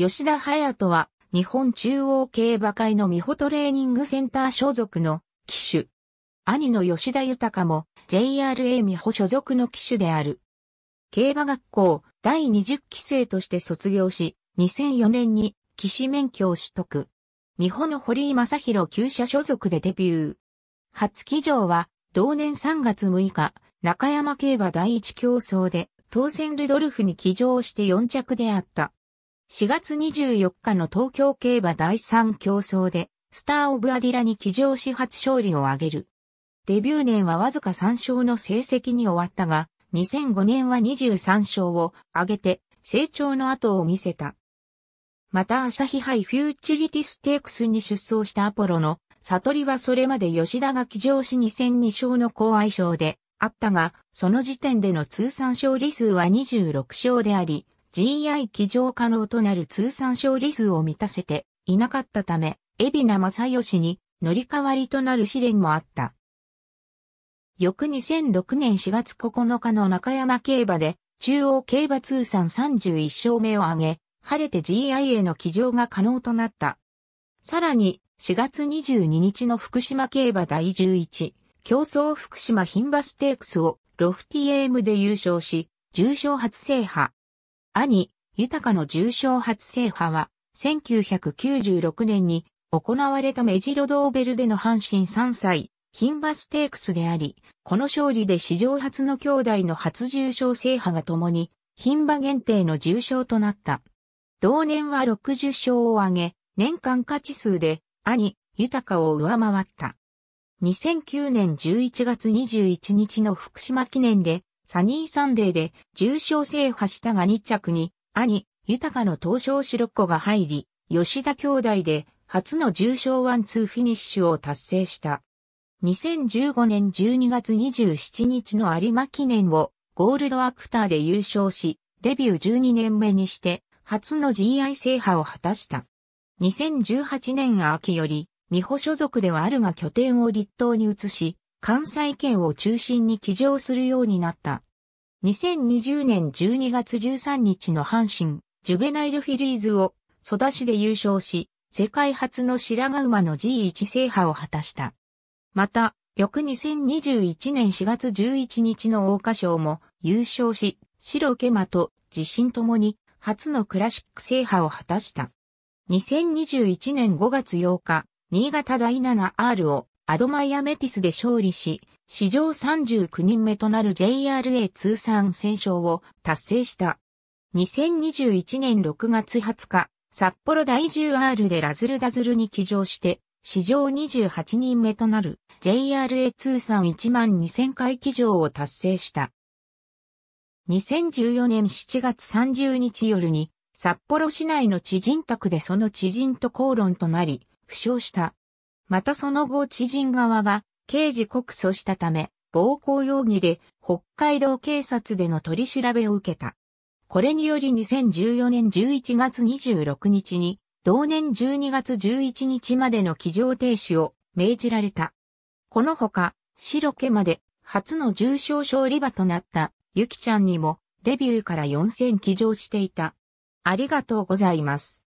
吉田隼人は、日本中央競馬会の美穂トレーニングセンター所属の騎手。兄の吉田豊も JRA 美穂所属の騎手である。競馬学校第20期生として卒業し、2004年に騎士免許を取得。美穂の堀井正宏旧社所属でデビュー。初騎乗は同年3月6日、中山競馬第一競争で当選ルドルフに騎乗して4着であった。4月24日の東京競馬第3競争で、スター・オブ・アディラに騎乗し初勝利を挙げる。デビュー年はわずか3勝の成績に終わったが、2005年は23勝を挙げて成長の後を見せた。また朝日杯フューチュリティステークスに出走したアポロの悟りはそれまで吉田が騎乗し2戦2勝の高愛称であったが、その時点での通算勝利数は26勝であり、GI 起乗可能となる通算勝利数を満たせていなかったため、海老名正義に乗り換わりとなる試練もあった。翌2006年4月9日の中山競馬で、中央競馬通算31勝目を挙げ、晴れて GI への起乗が可能となった。さらに、4月22日の福島競馬第11、競争福島牝馬ステークスをロフティエームで優勝し、重賞初制覇。兄、豊の重賞初制覇は、1996年に行われたメジロドーベルでの阪神3歳、ン馬ステークスであり、この勝利で史上初の兄弟の初重賞制覇が共に、ン馬限定の重賞となった。同年は60勝を挙げ、年間勝ち数で、兄、豊を上回った。2009年11月21日の福島記念で、サニーサンデーで重賞制覇したが2着に、兄、豊の東証白子が入り、吉田兄弟で初の重賞ワンツーフィニッシュを達成した。2015年12月27日の有馬記念をゴールドアクターで優勝し、デビュー12年目にして初の GI 制覇を果たした。2018年秋より、美穂所属ではあるが拠点を立党に移し、関西圏を中心に起乗するようになった。2020年12月13日の阪神、ジュベナイルフィリーズを、蘇田市で優勝し、世界初の白髪馬の G1 制覇を果たした。また、翌2021年4月11日の大花賞も優勝し、白毛馬と自身ともに初のクラシック制覇を果たした。2021年5月8日、新潟第 7R をアドマイアメティスで勝利し、史上39人目となる JRA 通算戦勝を達成した。2021年6月20日、札幌第 10R でラズルダズルに騎乗して、史上28人目となる JRA 通算1万2000回騎乗を達成した。2014年7月30日夜に、札幌市内の知人宅でその知人と口論となり、負傷したまたその後知人側が刑事告訴したため、暴行容疑で北海道警察での取り調べを受けた。これにより2014年11月26日に、同年12月11日までの起乗停止を命じられた。このほか、白毛まで初の重症勝利場となったゆきちゃんにもデビューから4 0起乗していた。ありがとうございます。